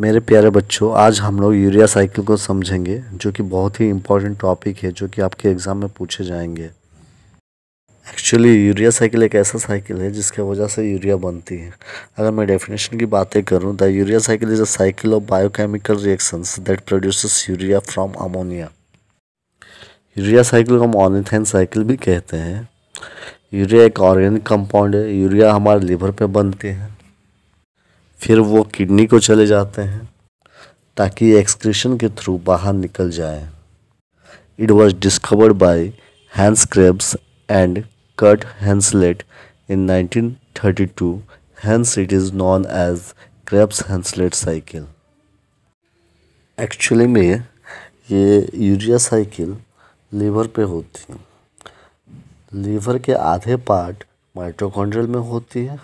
मेरे प्यारे बच्चों आज हम लोग यूरिया साइकिल को समझेंगे जो कि बहुत ही इम्पॉर्टेंट टॉपिक है जो कि आपके एग्ज़ाम में पूछे जाएंगे एक्चुअली यूरिया साइकिल एक ऐसा साइकिल है जिसके वजह से यूरिया बनती है अगर मैं डेफिनेशन की बातें करूं द तो urea cycle is a cycle of biochemical reactions that produces urea from ammonia urea cycle को मोनिथेन साइकिल भी कहते हैं यूरिया एक ऑर्गेनिक कंपाउंड है यूरिया हमारे लीवर पर बनती है फिर वो किडनी को चले जाते हैं ताकि एक्सक्रीशन के थ्रू बाहर निकल जाए it was discovered by Hans Krebs and Kurt Henseleit in 1932 Hans it is known as Krebs Henseleit cycle actually में ये यूरिया साइकिल लीवर पे होती है लीवर के आधे पार्ट माइटोकॉन्ड्रियल में होती है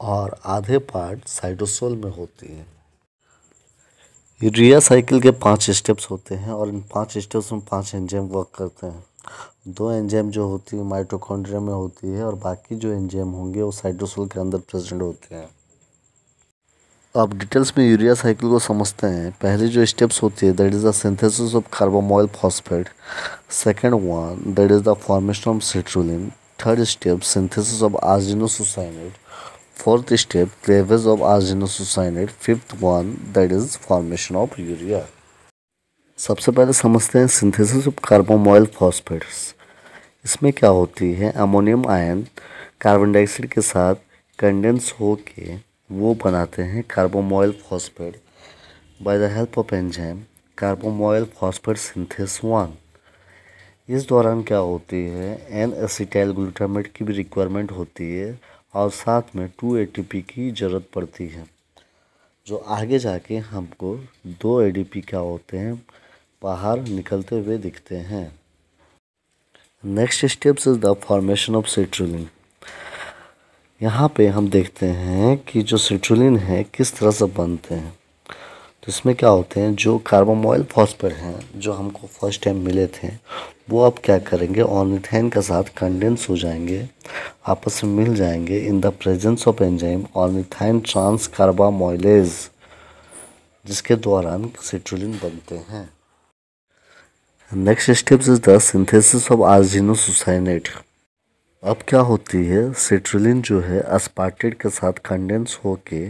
और आधे पार्ट साइडोसोल में होती है यूरिया साइकिल के पांच स्टेप्स होते हैं और इन पांच स्टेप्स में पांच एंजाइम वर्क करते हैं दो एंजाइम जो होती है माइटोकॉन्ड्रिया में होती है और बाकी जो एंजाइम होंगे वो साइडोसोल के अंदर प्रेजेंट होते हैं अब डिटेल्स में यूरिया साइकिल को समझते हैं पहले जो स्टेप्स होती है that is the synthesis of carbamoyl phosphate second one that is the formation of citrulline third step synthesis of argininosuccinate Fourth step, cleavage of arginosuccinate. Fifth one, that is formation of urea. सबसे पहले समझते हैं synthesis of कार्बोमोइल phosphates इसमें क्या होती है ammonium ion carbon dioxide के साथ कंडेंस हो के वो बनाते हैं carbamoyl phosphate by the help of enzyme carbamoyl phosphate synthase one इस दौरान क्या होती है एन एसिटाइल ग्लूटामेट की भी रिक्वायरमेंट होती है और साथ में टू ए की ज़रूरत पड़ती है जो आगे जाके हमको दो ए क्या होते हैं बाहर निकलते हुए दिखते हैं next steps is the formation of citrulline यहाँ पे हम देखते हैं कि जो सिट्रुलिन है किस तरह से बनते हैं तो इसमें क्या होते हैं जो कार्बोमोइल फॉस्फेट हैं जो हमको फर्स्ट टाइम मिले थे वो आप क्या करेंगे ऑर्निथेन के साथ कंडेंस हो जाएंगे आपस में मिल जाएंगे in the presence of enzyme ornithine transcarbamoylase जिसके दौरान सिट्रोलिन बनते हैं next steps is the synthesis of argininosuccinate अब क्या होती है सिट्रोलिन जो है अस्पार्टेड के साथ कंडेंस होके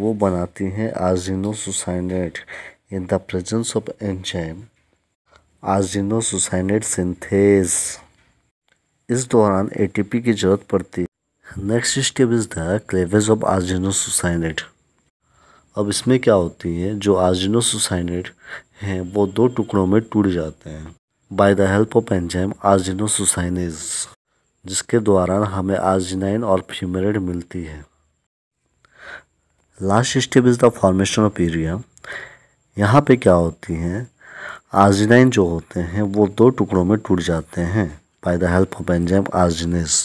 वो बनाती हैं argininosuccinate in the presence of enzyme argininosuccinate synthase इस दौरान एटीपी की जरूरत पड़ती है next step is the cleavage of argininosuccinate अब इसमें क्या होती है जो आर्जिनोसुसाइनेट हैं वो दो टुकड़ों में टूट जाते हैं by the help of enzyme argininosuccinase जिसके द्वारा हमें आर्जिनाइन और फ्यूमरेट मिलती है last step is the formation of urea यहाँ पे क्या होती है आर्जिनाइन जो होते हैं वो दो टुकड़ों में टूट जाते हैं by the help of enzyme arginase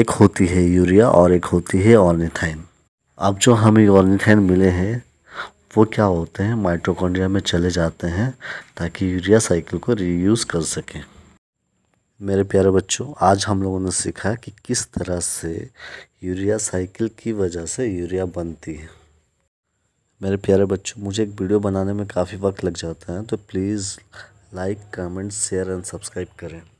एक होती है यूरिया और एक होती है ऑर्निथाइन अब जो हमें ऑर्निथाइन मिले हैं वो क्या होते हैं माइट्रोकॉन्ड्रिया में चले जाते हैं ताकि यूरिया साइकिल को रीयूज़ कर सकें मेरे प्यारे बच्चों आज हम लोगों ने सीखा कि किस तरह से यूरिया साइकिल की वजह से यूरिया बनती है मेरे प्यारे बच्चों मुझे एक वीडियो बनाने में काफ़ी वक्त लग जाता है तो please like comment share and subscribe करें